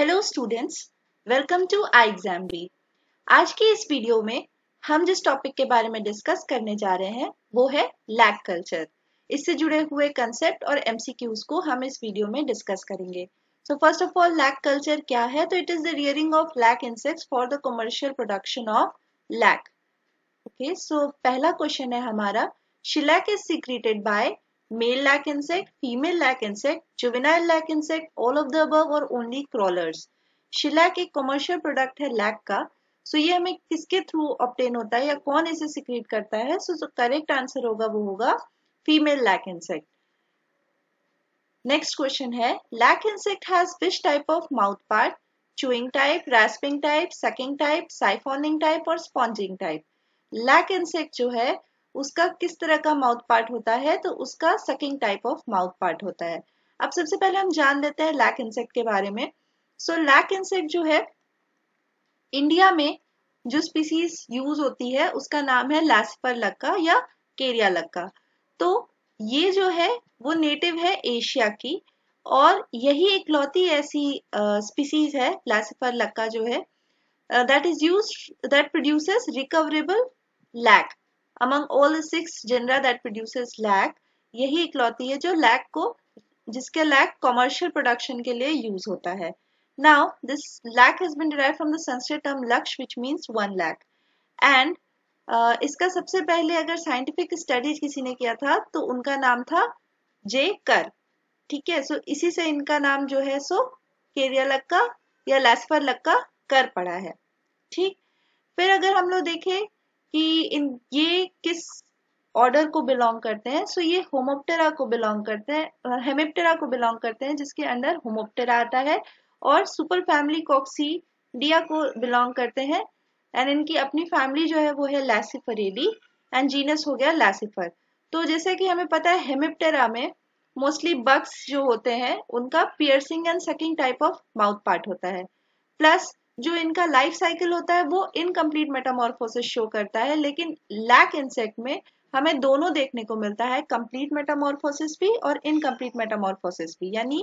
Hello students welcome to I exam B आज की इस वीडियो में हम जिस टॉपिक के बारे में डिस्कस करने जा रहे हैं वो है लैक कल्चर इससे जुड़े हुए कंसेप्ट और एमसीक्यूज को हम इस वीडियो में डिस्कस करेंगे so first of all lac culture क्या है तो it is the rearing of lac insects for the commercial production of lac okay so पहला क्वेश्चन है हमारा shellac is secreted by male lac insect, female lac insect, juvenile lac insect, all of the above or only crawlers. Shellac एक commercial product hai lac ka so so ये हमें किसके through obtain होता है या कौन इसे सिक्रीट करता है सो जो correct answer hoga wo hoga female lac insect next question hai lac insect has which type of mouth part chewing type, rasping type, sucking type, siphoning type or sponging type. Lac insect jo hai उसका किस तरह का mouth part होता है तो उसका sucking type of mouth part होता है अब सबसे पहले हम जान लेते हैं लैक इंसेक्ट के बारे में सो लैक इंसेक्ट जो है इंडिया में जो स्पीसीज यूज होती है उसका नाम है लैसपर लक्का या केरिया लक्का तो ये जो है वो नेटिव है एशिया की और यही इकलौती ऐसी स्पीसीज है लैसिफर लक्का जो है that is use that produces recoverable lac among all the six genera that produces lac यही इकलौती है जो लैक को जिसके लैक कॉमर्शियल प्रोडक्शन के लिए यूज होता है now this lac has been derive from the Sanskrit term laksha which means one lac and इसका सबसे पहले अगर साइंटिफिक स्टडीज किसी ने किया था तो उनका नाम था जे कर ठीक है सो so, इसी से इनका नाम जो है सो केरिया लक्का या लैसफर लक्का कर पड़ा है ठीक फिर अगर हम लोग देखें कि इन ये किस ऑर्डर को बिलोंग करते हैं सो so, ये होमोप्टेरा को बिलोंग करते हैं हेमोप्टेरा को बिलोंग करते हैं जिसके अंदर होमोप्टेरा आता है और सुपर फैमिली कॉक्सीडिया को बिलोंग करते हैं एंड इनकी अपनी फैमिली जो है वो है लैसिफरेली एंड जीनस हो गया लैसिफर तो जैसे कि हमें पता है हेमिप्टेरा में मोस्टली बक्स जो होते हैं उनका piercing and sucking type of mouth part होता है प्लस जो इनका लाइफ साइकिल होता है वो इनकम्प्लीट मेटामोरफोसिस शो करता है लेकिन लैक इंसेक्ट में हमें दोनों देखने को मिलता है कंप्लीट मेटामोरफोसिस भी और इनकम्प्लीट मेटामोरफोसिस भी यानी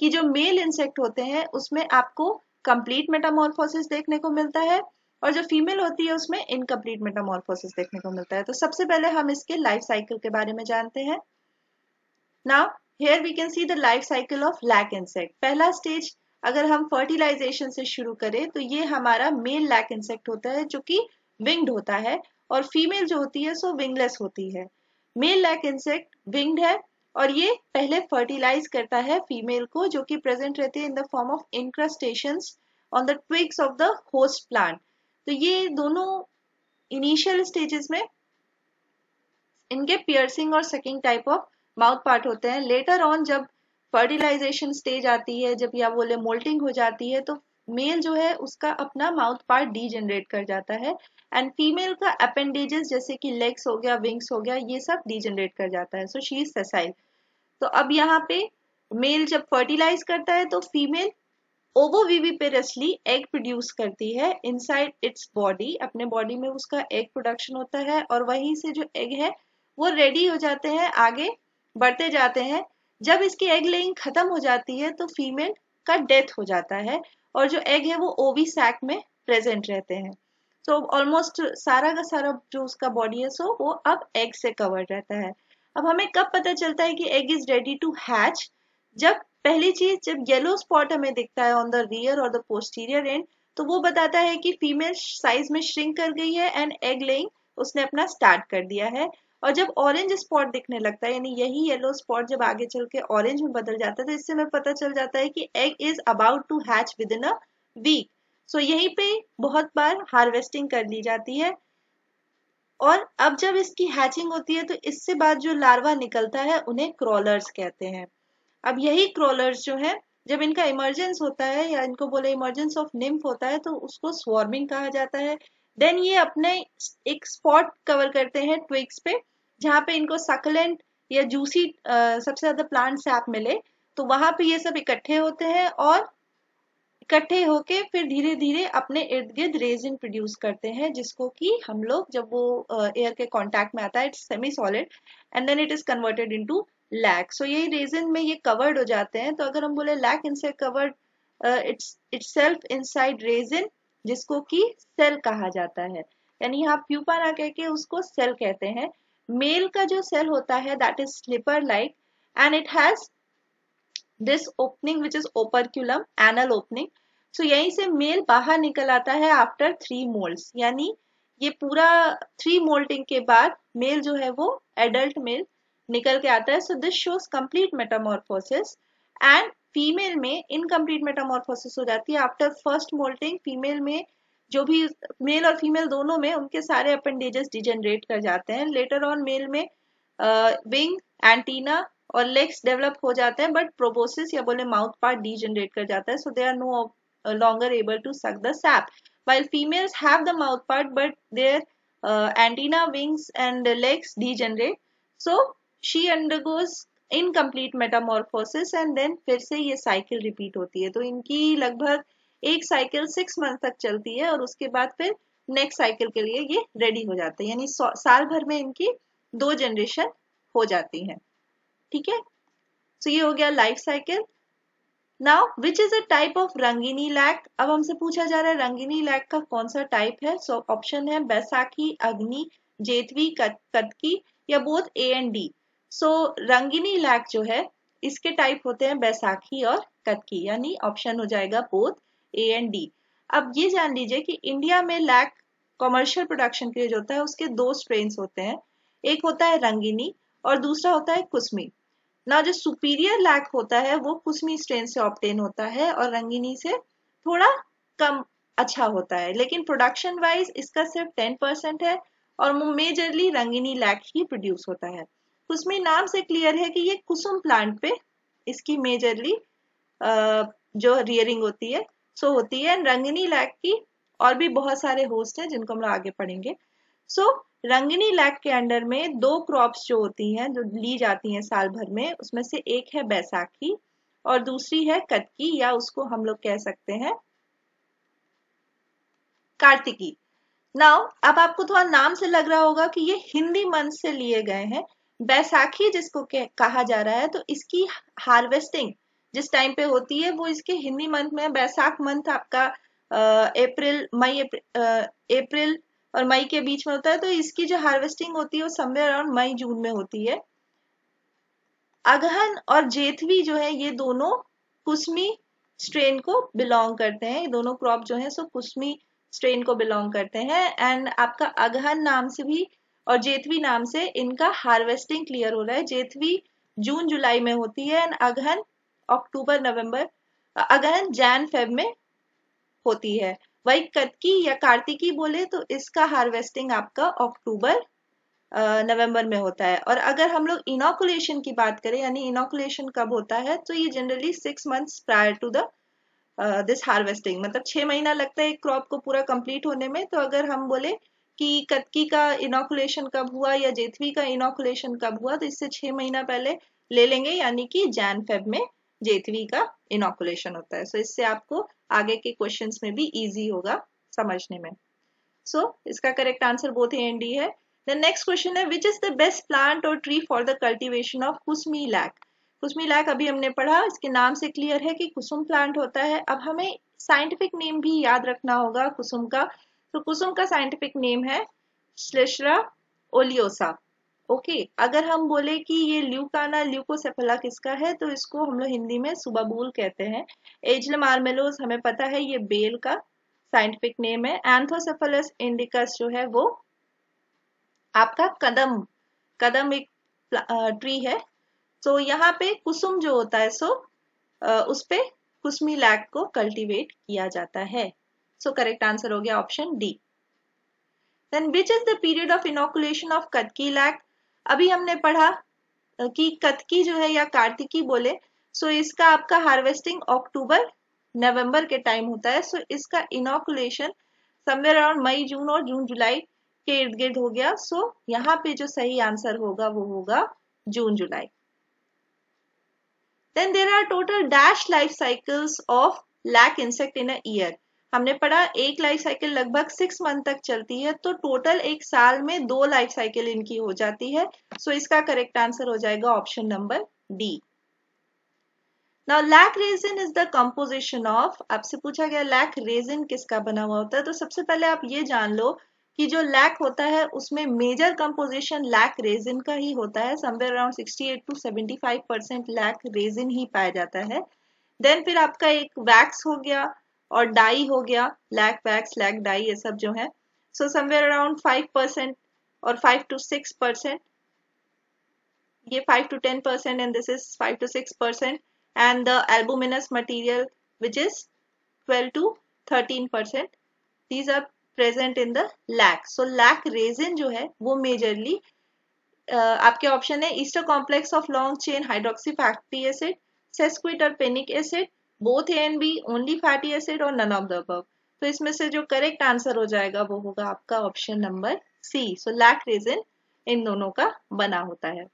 कि जो मेल इंसेक्ट होते हैं उसमें आपको कंप्लीट मेटामोरफोसिस देखने को मिलता है और जो फीमेल होती है उसमें इनकम्प्लीट मेटामोरफोसिस देखने को मिलता है तो सबसे पहले हम इसके लाइफ साइकिल के बारे में जानते हैं now here we can see the life cycle of lac insect पहला स्टेज अगर हम फर्टिलाइजेशन से शुरू करें तो ये हमारा मेल लैक इंसेक्ट होता है जो कि विंग्ड होता है और फीमेल जो होती है सो विंगलेस होती है मेल लैक इंसेक्ट विंग्ड है और ये पहले फर्टिलाइज करता है फीमेल को जो कि प्रेजेंट रहती है in the form of incrustation on the twigs of the host plant तो ये दोनों इनिशियल स्टेजेस में इनके पियर्सिंग और sucking type of mouth part होते हैं लेटर ऑन जब फर्टिलाइजेशन स्टेज आती है जब या बोले मोल्टिंग हो जाती है तो मेल जो है उसका अपना माउथ पार्ट डीजनरेट कर जाता है एंड फीमेल का अपेंडेजेस जैसे कि लेग्स हो गया विंग्स हो गया ये सब डीजनरेट कर जाता है सो शी इज सेसाइल तो अब यहाँ पे मेल जब फर्टिलाइज करता है तो फीमेल ओवोवीवी एग प्रोड्यूस करती है इनसाइड इट्स बॉडी अपने बॉडी में उसका एग प्रोडक्शन होता है और वहीं से जो एग है वो रेडी हो जाते हैं आगे बढ़ते जाते हैं जब इसकी एग लेइंग खत्म हो जाती है तो फीमेल का डेथ हो जाता है और जो एग है वो ओवी सैक में प्रेजेंट रहते हैं सो तो ऑलमोस्ट सारा का सारा जो उसका बॉडी है सो so, वो अब एग से कवर्ड रहता है अब हमें कब पता चलता है कि egg is ready to hatch जब पहली चीज जब येलो स्पॉट हमें दिखता है ऑन द रियर और द पोस्टीरियर एंड तो वो बताता है कि फीमेल साइज में श्रिंक कर गई है एंड एग लेइंग उसने अपना स्टार्ट कर दिया है और जब ऑरेंज स्पॉट दिखने लगता है यानी यही येलो स्पॉट जब आगे चल के ऑरेंज में बदल जाता है तो इससे हमें पता चल जाता है कि egg is about to hatch within a week so यहीं पे बहुत बार हार्वेस्टिंग कर ली जाती है और अब जब इसकी हैचिंग होती है तो इससे बाद जो लार्वा निकलता है उन्हें क्रॉलर्स कहते हैं अब यही क्रॉलर्स जो है जब इनका इमर्जेंस होता है या इनको बोले इमर्जेंस ऑफ निम्फ होता है तो उसको स्वार्मिंग कहा जाता है देन ये अपने एक स्पॉट कवर करते हैं ट्विक्स पे जहाँ पे इनको सकलेंट या जूसी सबसे ज्यादा प्लांट से आप मिले तो वहां पे ये सब इकट्ठे होते हैं और इकट्ठे होके फिर धीरे धीरे अपने इर्द गिर्द रेजिन प्रोड्यूस करते हैं जिसको कि हम लोग जब वो एयर के कांटेक्ट में आता है it's semi solid and then it is converted into lac so यही रेजिन में ये कवर्ड हो जाते हैं तो अगर हम बोले लैक इनसे covered its itself inside resin जिसको कि सेल कहा जाता है यानी यहाँ प्यूपा ना कह के उसको सेल कहते हैं मेल का जो सेल होता है that is slipper like and it has this opening which is operculum anal opening so यहीं से मेल बाहर निकल आता है आफ्टर थ्री मोल्ड्स यानी ये पूरा थ्री मोल्टिंग के बाद मेल जो है वो एडल्ट मेल निकल के आता है so this shows complete metamorphosis and female में इनकम्प्लीट मेटामोरफोसिस हो जाती है आफ्टर फर्स्ट मोल्टिंग फीमेल में जो भी मेल और फीमेल दोनों में उनके सारे अपेंडेजेस डिजेनरेट कर जाते हैं लेटर ऑन मेल में विंग एंटीना और लेग्स डेवलप हो जाते हैं बट प्रोबोसिस या बोले माउथ पार्ट डिजेनरेट कर जाता है so they are no longer able to suck that while while females have the mouth part but their uh, antenna wings and so she undergoes incomplete metamorphosis and then फिर से ये cycle repeat होती है तो इनकी लगभग एक cycle six month तक चलती है और उसके बाद फिर नेक्स्ट साइकिल के लिए ये रेडी हो जाते हैं यानी साल भर में इनकी दो जनरेशन हो जाती है ठीक है सो ये हो गया life cycle now which is a type of Rangeeni lac अब हमसे पूछा जा रहा है रंगीनी लैक का कौन सा टाइप है सो so, ऑप्शन है बैसाखी अग्नि जेतवी कतकी या both A and D so Rangeeni lac जो है इसके टाइप होते हैं बैसाखी और कतकी यानी ऑप्शन हो जाएगा बोथ ए एंड डी अब ये जान लीजिए कि इंडिया में लैक कॉमर्शियल प्रोडक्शन के लिए जो होता है उसके दो स्ट्रेन होते हैं एक होता है रंगीनी और दूसरा होता है कुसमी ना जो सुपीरियर लैक होता है वो कुसमी स्ट्रेन से ऑप्टेन होता है और रंगीनी से थोड़ा कम अच्छा होता है लेकिन प्रोडक्शन वाइज इसका सिर्फ टेन परसेंट है और मेजरली रंगीनी लैक ही प्रोड्यूस होता है कुसमी नाम से क्लियर है कि ये कुसुम प्लांट पे इसकी मेजरली जो रियरिंग होती है सो होती है रंगनी लैक की और भी बहुत सारे होस्ट हैं जिनको हम लोग आगे पढ़ेंगे सो so, रंगनी लैक के अंडर में दो क्रॉप्स जो होती हैं जो ली जाती हैं साल भर में उसमें से एक है बैसाखी और दूसरी है कटकी या उसको हम लोग कह सकते हैं कार्तिकी नाउ अब आपको थोड़ा नाम से लग रहा होगा कि ये हिंदी मंच से लिए गए हैं बैसाखी जिसको कहा जा रहा है तो इसकी हार्वेस्टिंग जिस टाइम पे होती है वो इसके हिंदी मंथ में बैसाख मंथ आपका अप्रैल मई अप्रैल और मई के बीच में होता है तो इसकी जो हार्वेस्टिंग होती है वो समय अराउंड मई जून में होती है अगहन और जेतवी जो है ये दोनों कुसमी स्ट्रेन को बिलोंग करते हैं ये दोनों क्रॉप जो है सो कुसमी स्ट्रेन को बिलोंग करते हैं एंड आपका अगहन नाम से भी और जेतवी नाम से इनका हार्वेस्टिंग क्लियर हो रहा है जेतवी जून जुलाई में होती है एंड अगहन अक्टूबर नवंबर अगर जैन फेब में होती है वही कटकी या कार्तिकी बोले तो इसका हार्वेस्टिंग आपका अक्टूबर नवंबर में होता है और अगर हम लोग इनोकुलेशन की बात करें यानी इनोकुलेशन कब होता है तो ये generally six months prior to the this harvesting मतलब छह महीना लगता है एक क्रॉप को पूरा कंप्लीट होने में तो अगर हम बोले कि कतकी का इनोकुलेशन कब हुआ या जेथवी का इनोकुलेशन कब हुआ तो इससे छह महीना पहले ले लेंगे यानी कि जैन फेब में जेथवी का इनोकुलेशन होता है सो so, इससे आपको आगे के क्वेश्चन में भी ईजी होगा समझने में सो so, इसका correct answer both A and D है द नेक्स्ट क्वेश्चन है which is the best plant or tree for the cultivation of Kusmi lac Kusmi lac अभी हमने पढ़ा इसके नाम से क्लियर है कि कुसुम प्लांट होता है अब हमें साइंटिफिक नेम भी याद रखना होगा कुसुम का तो कुसुम का साइंटिफिक नेम है श्लेषरा ओलियोसा ओके okay, अगर हम बोले कि ये ल्यूकाना ल्यूकोसेफला किसका है तो इसको हम लोग हिंदी में सुबाबूल कहते हैं एजलम मार्मेलोस हमें पता है ये बेल का साइंटिफिक नेम है एंथोसेफलस इंडिकस जो है वो आपका कदम कदम एक ट्री है सो तो so, यहाँ पे कुसुम जो होता है सो so, उस कुसमी लैक को कल्टीवेट किया जाता है सो करेक्ट आंसर हो गया option D Then which is the period of inoculation of Katki lac अभी हमने पढ़ा कि कथकी जो है या कार्तिकी बोले सो इसका आपका हार्वेस्टिंग अक्टूबर नवंबर के टाइम होता है सो इसका inoculation somewhere around May June और जून जुलाई के इर्द गिर्द हो गया सो यहाँ पे जो सही आंसर होगा वो होगा June July then there are total dash life cycles of lac insect in a year हमने पढ़ा एक लाइफ साइकिल लगभग सिक्स मंथ तक चलती है तो टोटल एक साल में दो लाइफ साइकिल इनकी हो जाती है सो इसका करेक्ट आंसर हो जाएगा option number D now lac resin is the composition of आपसे पूछा गया लैक रेजिन किसका बना हुआ होता है तो सबसे पहले आप ये जान लो कि जो लैक होता है उसमें मेजर कंपोजिशन लैक रेजिन का ही होता है somewhere around 68 to 75 percent lac resin ही पाया जाता है देन फिर आपका एक वैक्स हो गया और डाई हो गया लैक वैक्स लैक डाई ये सब जो है so somewhere around five percent और फाइव टू सिक्स परसेंट ये five to ten percent and this is five to six percent and the albuminous material which is twelve to thirteen percent these are present in the lac so lac resin जो है वो majorly uh, आपके option है ester complex of long chain hydroxy factory acid or panic acid both A and B only fatty acid or none of the अब तो इसमें से जो करेक्ट आंसर हो जाएगा वो होगा आपका option number C so lac resin इन दोनों का बना होता है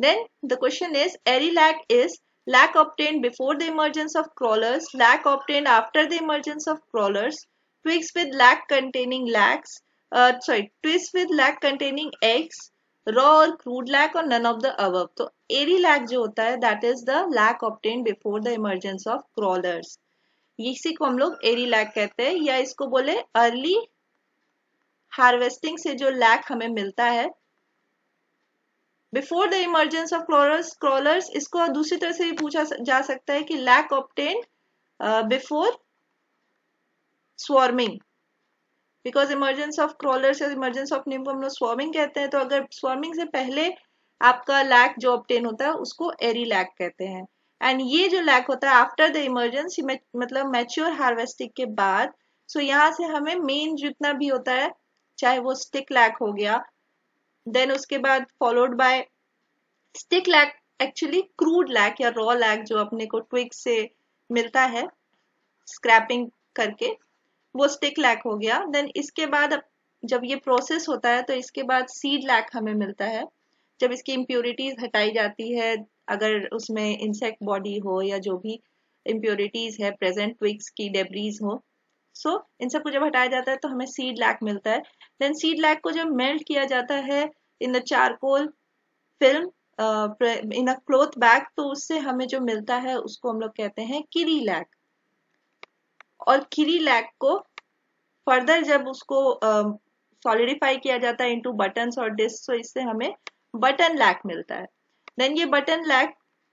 then the question is ari lac is lac obtained before the emergence of crawlers lac obtained after the emergence of crawlers twigs with lac containing lacs sorry twist with lac containing eggs raw or crude lac or none of the above तो ari lac जो होता है that is the lac obtain before the emergence of crawlers इसी को हम लोग एरी lack कहते हैं या इसको बोले अर्ली हार्वेस्टिंग से जो लैक हमें मिलता है before the emergence of crawlers crawlers इसको दूसरी तरह से भी पूछा जा सकता है कि lac obtain before swarming because emergence of crawler या इमरजेंस ऑफ नीम को हम लोग स्वार्मिंग कहते हैं तो अगर स्वार्मिंग से पहले आपका लैक जो ऑप्टेन होता है उसको एरी लैक कहते हैं एंड ये जो लैक होता है आफ्टर द इमरजेंस मतलब मैच्योर हार्वेस्टिंग के बाद सो so यहाँ से हमें मेन जितना भी होता है चाहे वो स्टिक लैक हो गया देन उसके बाद followed by stick lac actually crude lac या रॉ लैक जो अपने को ट्विक से मिलता है स्क्रैपिंग करके वो स्टिक लैक हो गया देन इसके बाद जब ये प्रोसेस होता है तो इसके बाद सीड लैक हमें मिलता है जब इसकी इम्प्योरिटीज हटाई जाती है अगर उसमें इंसेक्ट बॉडी हो या जो भी इम्प्योरिटीज है प्रेजेंट ट्विक्स की डेबरीज हो सो so, इन सबको जब हटाया जाता है तो हमें सीड लैक मिलता है देन सीड लैक को जब मेल्ट किया जाता है in the charcoal film in a cloth bag तो उससे हमें जो मिलता है उसको हम लोग कहते हैं किरी लैक और खीरी लैग को फर्दर जब उसको सॉलिडिफाई किया जाता है इनटू बटन्स और डिस्क तो इससे हमें बटन लैग मिलता है देन ये बटन लैग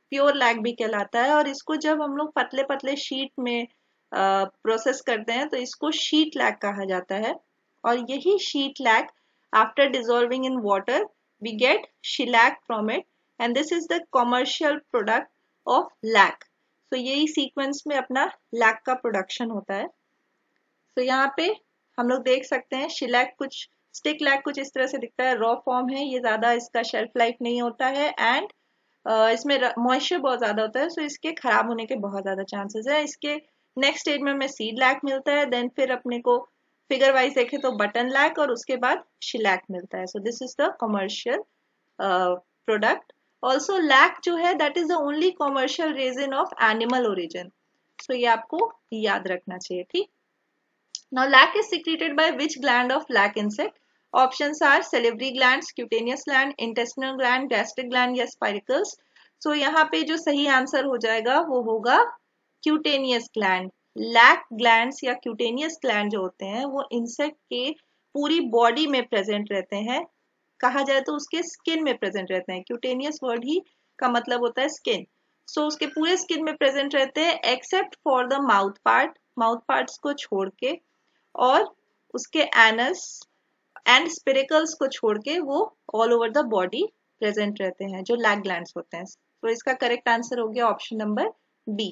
प्योर लैग भी कहलाता है और इसको जब हम लोग पतले पतले शीट में प्रोसेस uh, करते हैं तो इसको शीट लैग कहा जाता है और यही sheet lac after dissolving in water we get shellac from it and this is the commercial product of lac तो यही सीक्वेंस में अपना लैक का प्रोडक्शन होता है तो so, यहाँ पे हम लोग देख सकते हैं शिलैक कुछ स्टिक लैक कुछ इस तरह से दिखता है रॉ फॉर्म है ये ज़्यादा इसका शेल्फ लाइफ नहीं होता है एंड uh, इसमें मॉइस्चर बहुत ज़्यादा होता है सो so इसके खराब होने के बहुत ज़्यादा चांसेस है इसके नेक्स्ट स्टेज में हमें सीड लैक मिलता है देन फिर अपने को फिगर वाइज देखे तो बटन लैक और उसके बाद शिलैक मिलता है so this is the commercial product also lac जो है that is the only commercial resin of animal origin so ये आपको याद रखना चाहिए ठीक now lac is secreted by which gland of lac insect option are salivary gland cutaneous gland intestinal gland gastric gland या spiracles so यहाँ पे जो सही आंसर हो जाएगा वो होगा क्यूटेनियस ग्लैंड लैक ग्लैंड या क्यूटेनियस ग्लैंड जो होते हैं वो इंसेक्ट के पूरी बॉडी में प्रेजेंट रहते हैं कहा जाए तो उसके स्किन में प्रेजेंट रहते हैं क्यूटेनियस वर्ड ही का मतलब होता है स्किन सो so, उसके पूरे स्किन में प्रेजेंट रहते हैं except for the mouth part mouth parts को छोड़ के और उसके एनस एंड स्पिरिकल्स को छोड़ के वो all over the body present रहते हैं जो लैग ग्लैंड होते हैं तो इसका करेक्ट आंसर हो गया option number B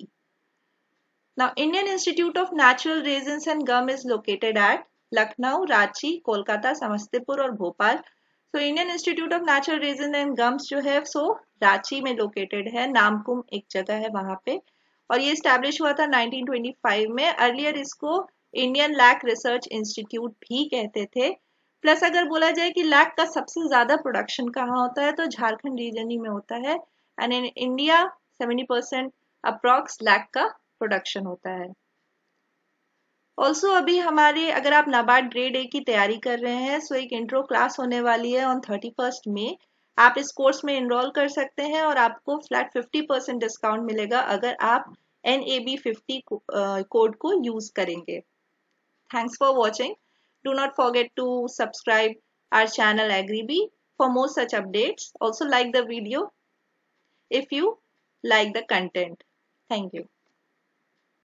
now Indian Institute of Natural Resin and Gum is located at Lucknow Ranchi Kolkata Samastipur और Bhopal so Indian Institute of Natural Resin and Gums जो है सो रांची में लोकेटेड है नामकुम एक जगह है वहां पे और ये स्टैब्लिश हुआ था 1925 में अर्लियर इसको इंडियन लैक रिसर्च इंस्टीट्यूट भी कहते थे प्लस अगर बोला जाए कि लैक का सबसे ज्यादा प्रोडक्शन कहाँ होता है तो झारखंड रीजन ही में होता है and in India 70 percent approx lac का प्रोडक्शन होता है ऑल्सो अभी हमारे अगर आप नाबार्ड ग्रेड ए की तैयारी कर रहे हैं सो एक इंट्रो क्लास होने वाली है ऑन थर्टी फर्स्ट मे आप इस कोर्स में इनरोल कर सकते हैं और आपको फ्लैट फिफ्टी परसेंट डिस्काउंट मिलेगा अगर आप N A B fifty code को यूज करेंगे thanks for watching not forget to subscribe our channel agri B for more such updates also like the video if you like the content thank you